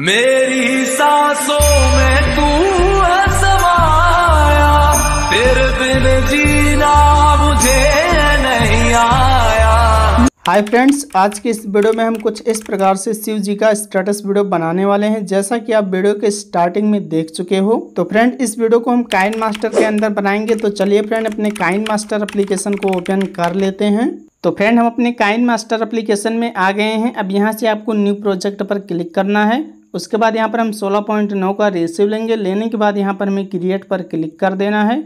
मेरी सांसों में तू समाया फिर बिन जीना मुझे नहीं आया हाय फ्रेंड्स आज के इस वीडियो में हम कुछ इस प्रकार से शिव जी का स्टेटस वीडियो बनाने वाले हैं जैसा कि आप वीडियो के स्टार्टिंग में देख चुके हो तो फ्रेंड इस वीडियो को हम काइन मास्टर के अंदर बनाएंगे तो चलिए फ्रेंड अपने काइन मास्टर अप्लीकेशन को ओपन कर लेते हैं तो फ्रेंड हम अपने काइन मास्टर अप्लीकेशन में आ गए हैं अब यहाँ से आपको न्यू प्रोजेक्ट पर क्लिक करना है उसके बाद यहाँ पर हम 16.9 का रेसिव लेंगे लेने के बाद यहाँ पर हमें क्रिएट पर क्लिक कर देना है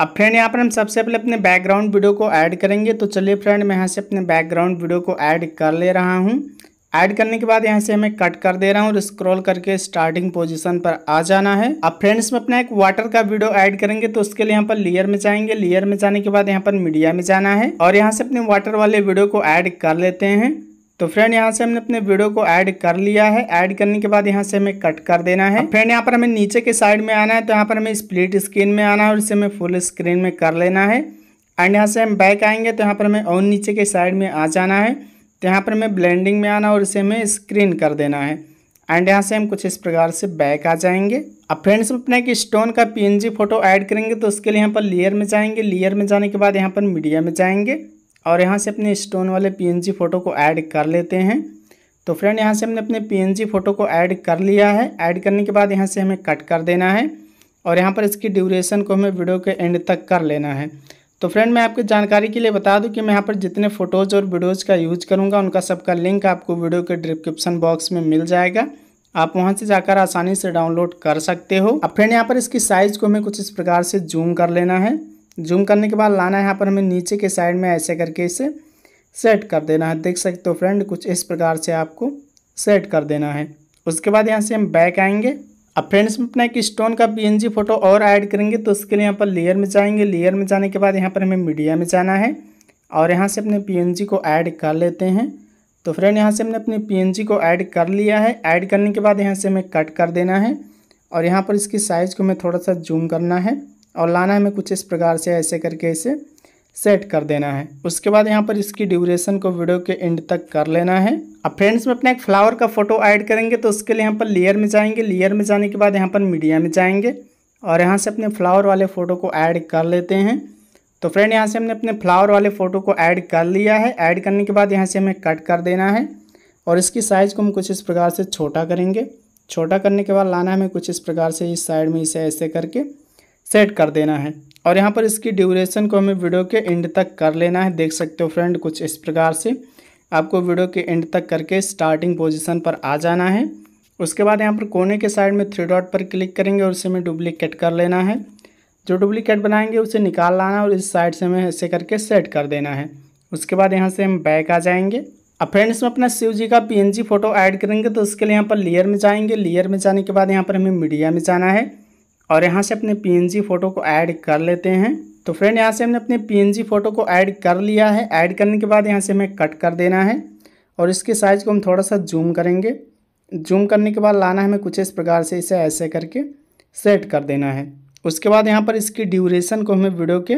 अब फ्रेंड यहाँ पर हम सबसे पहले अपने बैकग्राउंड वीडियो को ऐड करेंगे तो चलिए फ्रेंड मैं यहाँ से अपने बैकग्राउंड वीडियो को ऐड कर ले रहा हूँ ऐड करने के बाद यहाँ से हमें कट कर दे रहा हूँ और स्क्रॉल करके स्टार्टिंग पोजीशन पर आ जाना है अब फ्रेंड्स में अपना एक वाटर का वीडियो ऐड करेंगे तो उसके लिए यहाँ पर लेयर में जाएंगे लेयर में जाने के बाद यहाँ पर मीडिया में जाना है और यहाँ से अपने वाटर वाले वीडियो को ऐड कर लेते हैं तो फ्रेंड यहाँ से हमने अपने वीडियो को ऐड कर लिया है ऐड करने के बाद यहाँ से हमें कट कर देना है फ्रेंड यहाँ पर हमें नीचे के साइड में आना है तो यहाँ पर हमें स्प्लिट स्क्रीन में आना है और इसे हमें फुल स्क्रीन में कर लेना है एंड यहाँ से हम बैक आएंगे तो यहाँ पर हमें और नीचे के साइड में आ जाना है तो यहाँ पर हमें ब्लेंडिंग में आना और इसे हमें स्क्रीन कर देना है एंड यहाँ से हम कुछ इस प्रकार से बैक आ जाएंगे अब फ्रेंड्स अपना एक स्टोन का पी फोटो ऐड करेंगे तो उसके लिए यहाँ पर लेयर में जाएंगे लेयर में जाने के बाद यहाँ पर मीडिया में जाएंगे और यहाँ से अपने स्टोन वाले पीएनजी फ़ोटो को ऐड कर लेते हैं तो फ्रेंड यहाँ से हमने अपने पीएनजी फ़ोटो को ऐड कर लिया है ऐड करने के बाद यहाँ से हमें कट कर देना है और यहाँ पर इसकी ड्यूरेशन को हमें वीडियो के एंड तक कर लेना है तो फ्रेंड मैं आपकी जानकारी के लिए बता दूं कि मैं यहाँ पर जितने फ़ोटोज़ और वीडियोज़ का यूज़ करूँगा उनका सबका लिंक आपको वीडियो के डिस्क्रिप्शन बॉक्स में मिल जाएगा आप वहाँ से जाकर आसानी से डाउनलोड कर सकते हो अब फ्रेंड यहाँ पर इसकी साइज़ को हमें कुछ इस प्रकार से जूम कर लेना है जूम करने के बाद लाना है यहाँ पर हमें नीचे के साइड में ऐसे करके इसे सेट कर देना है देख सकते हो फ्रेंड कुछ इस प्रकार से आपको सेट कर देना है उसके बाद यहाँ से हम बैक आएंगे अब फ्रेंड्स हम अपना एक स्टोन का पीएनजी फोटो और ऐड करेंगे तो उसके लिए यहाँ पर लेयर में जाएंगे लेयर में जाने के बाद यहाँ पर हमें मीडिया में जाना है और यहाँ से अपने पीएनजी को ऐड कर लेते हैं तो फ्रेंड यहाँ से हमने अपने पीएनजी को ऐड कर लिया है ऐड करने के बाद यहाँ से हमें कट कर देना है और यहाँ पर इसकी साइज़ को हमें थोड़ा सा जूम करना है और लाना हमें कुछ इस प्रकार से ऐसे करके इसे सेट कर देना है उसके बाद यहाँ पर इसकी ड्यूरेशन को वीडियो के एंड तक कर लेना है अब फ्रेंड्स में अपना एक फ्लावर का फोटो ऐड करेंगे तो उसके लिए यहाँ पर लेयर में जाएंगे लेयर में जाने के बाद यहाँ पर मीडिया में जाएंगे और यहाँ से अपने फ्लावर वाले फ़ोटो को ऐड कर लेते हैं तो फ्रेंड यहाँ से हमने अपने फ्लावर वाले फ़ोटो को ऐड कर लिया है ऐड करने के बाद यहाँ से हमें कट कर देना है और इसकी साइज़ को हम कुछ इस प्रकार से छोटा करेंगे छोटा करने के बाद लाना हमें कुछ इस प्रकार से इस साइड में इसे ऐसे करके सेट कर देना है और यहाँ पर इसकी ड्यूरेशन को हमें वीडियो के एंड तक कर लेना है देख सकते हो फ्रेंड कुछ इस प्रकार से आपको वीडियो के एंड तक करके स्टार्टिंग पोजिशन पर आ जाना है उसके बाद यहाँ पर कोने के साइड में थ्री डॉट पर क्लिक करेंगे और उसे हमें डुप्लीकेट कर लेना है जो डुप्लीकेट बनाएंगे उसे निकाल लाना और इस साइड से हमें ऐसे करके सेट कर देना है उसके बाद यहाँ से हम बैक आ जाएंगे अब फ्रेंड इसमें अपना शिव जी का पीएनजी फोटो ऐड करेंगे तो उसके लिए यहाँ पर लेयर में जाएंगे लेयर में जाने के बाद यहाँ पर हमें मीडिया में जाना है और यहाँ से अपने पी फ़ोटो को ऐड कर लेते हैं तो फ्रेंड यहाँ से हमने अपने पी फ़ोटो को ऐड कर लिया है ऐड करने के बाद यहाँ से हमें कट कर देना है और इसके साइज़ को हम थोड़ा सा जूम करेंगे जूम करने के बाद लाना है हमें कुछ इस प्रकार से इसे ऐसे करके सेट कर देना है उसके बाद यहाँ पर इसकी ड्यूरेशन को हमें वीडियो के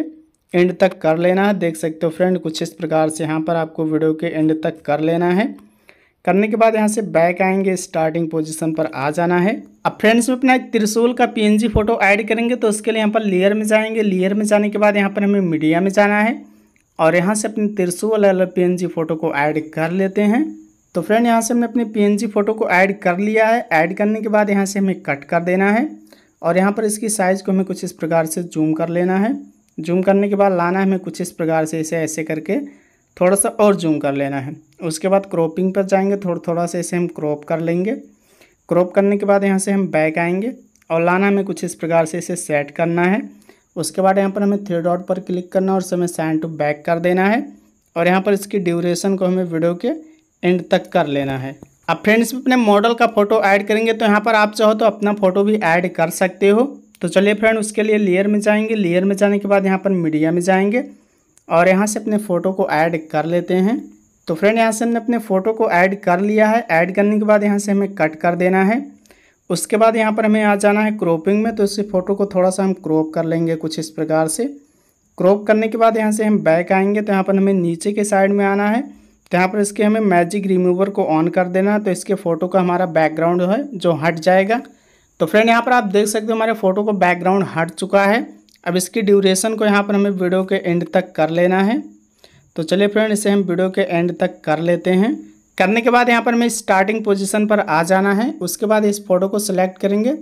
एंड तक कर लेना है देख सकते हो फ्रेंड कुछ इस प्रकार से यहाँ पर आपको वीडियो के एंड तक कर लेना है करने के बाद यहाँ से बैक आएंगे स्टार्टिंग पोजीशन पर आ जाना है अब फ्रेंड्स में अपना एक त्रिशूल का पीएनजी फोटो ऐड करेंगे तो उसके लिए यहाँ पर लेयर में जाएंगे लेयर में जाने के बाद यहाँ पर हमें मीडिया में जाना है और यहाँ से अपने त्रिशूल अलग पी फोटो को ऐड कर लेते हैं तो फ्रेंड यहाँ से हमने अपने पी फोटो को ऐड कर लिया है ऐड करने के बाद यहाँ से हमें कट कर देना है और यहाँ पर इसकी साइज़ को हमें कुछ इस प्रकार से जूम कर लेना है जूम करने के बाद लाना है हमें कुछ इस प्रकार से इसे ऐसे करके थोड़ा सा और जूम कर लेना है उसके बाद क्रॉपिंग पर जाएंगे थोड़ा थोड़ा सा इसे हम क्रॉप कर लेंगे क्रॉप करने के बाद यहाँ से हम बैक आएंगे और लाना हमें कुछ इस प्रकार से इसे सेट करना है उसके बाद यहाँ पर हमें थ्री डॉट पर क्लिक करना और हमें सैंड टू बैक कर देना है और यहाँ पर इसकी ड्यूरेशन को हमें वीडियो के एंड तक कर लेना है अब फ्रेंड्स अपने मॉडल का फ़ोटो ऐड करेंगे तो यहाँ पर आप चाहो तो अपना फ़ोटो भी ऐड कर सकते हो तो चलिए फ्रेंड उसके लिए लेयर में जाएंगे लेयर में जाने के बाद यहाँ पर मीडिया में जाएंगे और यहाँ से अपने फ़ोटो को ऐड कर लेते हैं तो फ्रेंड यहाँ से हमने अपने फ़ोटो को ऐड कर लिया है ऐड करने के बाद यहाँ से हमें कट कर देना है उसके बाद यहाँ पर हमें आ जाना है क्रोपिंग में तो इस फ़ोटो को थोड़ा सा हम क्रॉप कर लेंगे कुछ इस प्रकार से क्रॉप करने के बाद यहाँ से हम बैक आएंगे तो यहाँ पर हमें नीचे के साइड में आना है तो यहाँ पर इसके हमें मैजिक रिमूवर को ऑन कर देना है तो इसके फ़ोटो का हमारा बैकग्राउंड है जो हट जाएगा तो फ्रेंड यहाँ पर आप देख सकते हो हमारे फ़ोटो का बैकग्राउंड हट चुका है अब इसकी ड्यूरेशन को यहाँ पर हमें वीडियो के एंड तक कर लेना है तो चलिए फ्रेंड इसे हम वीडियो के एंड तक कर लेते हैं करने के बाद यहाँ पर हमें स्टार्टिंग पोजीशन पर आ जाना है उसके बाद इस फोटो को सिलेक्ट करेंगे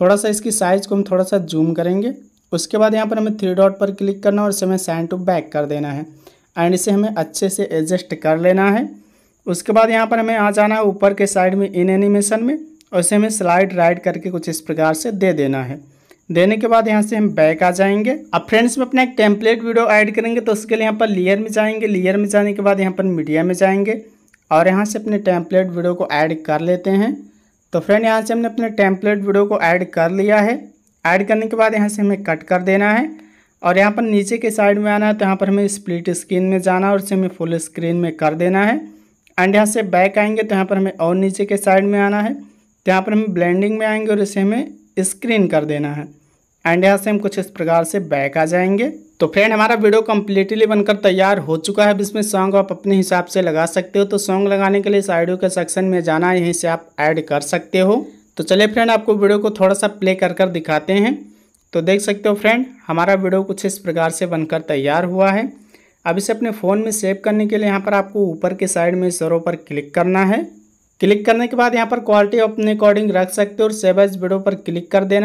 थोड़ा सा इसकी साइज़ को हम थोड़ा सा जूम करेंगे उसके बाद यहाँ पर हमें थ्री डॉट पर क्लिक करना और इसे हमें साइन टू बैक कर देना है एंड इसे हमें अच्छे से एडजस्ट कर लेना है उसके बाद यहाँ पर हमें आ जाना है ऊपर के साइड में इन एनिमेशन में और इसे हमें स्लाइड राइड करके कुछ इस प्रकार से दे देना है देने के बाद यहाँ से हम बैक आ जाएंगे अब फ्रेंड्स में अपना एक टेम्पलेट वीडियो ऐड करेंगे तो उसके लिए यहाँ पर लेयर में जाएंगे लेयर में जाने के बाद यहाँ पर मीडिया में जाएंगे और यहाँ से अपने टेम्पलेट वीडियो को ऐड कर लेते हैं तो फ्रेंड यहाँ से हमने अपने टेम्पलेट वीडियो को ऐड कर लिया है ऐड करने के बाद यहाँ से हमें कट कर देना है और यहाँ पर नीचे के साइड में आना है तो यहाँ पर हमें स्प्लिट स्क्रीन में जाना है और इसे हमें फुल स्क्रीन में कर देना है एंड यहाँ से बैक आएंगे तो यहाँ पर हमें और नीचे के साइड में आना है तो यहाँ पर हम ब्लेंडिंग में आएंगे और इसे हमें स्क्रीन कर देना है एंड यहाँ से हम कुछ इस प्रकार से बैक आ जाएंगे तो फ्रेंड हमारा वीडियो कम्प्लीटली बनकर तैयार हो चुका है जिसमें इसमें सॉन्ग आप अपने हिसाब से लगा सकते हो तो सॉन्ग लगाने के लिए इस ऑडियो के सेक्शन में जाना है यहीं से आप ऐड कर सकते हो तो चलिए फ्रेंड आपको वीडियो को थोड़ा सा प्ले कर कर दिखाते हैं तो देख सकते हो फ्रेंड हमारा वीडियो कुछ इस प्रकार से बनकर तैयार हुआ है अब इसे अपने फ़ोन में सेव करने के लिए यहाँ पर आपको ऊपर के साइड में सरों पर क्लिक करना है क्लिक करने के बाद यहाँ पर क्वालिटी अपने अकॉर्डिंग रख सकते हो और सेवाइज वीडियो पर क्लिक कर देना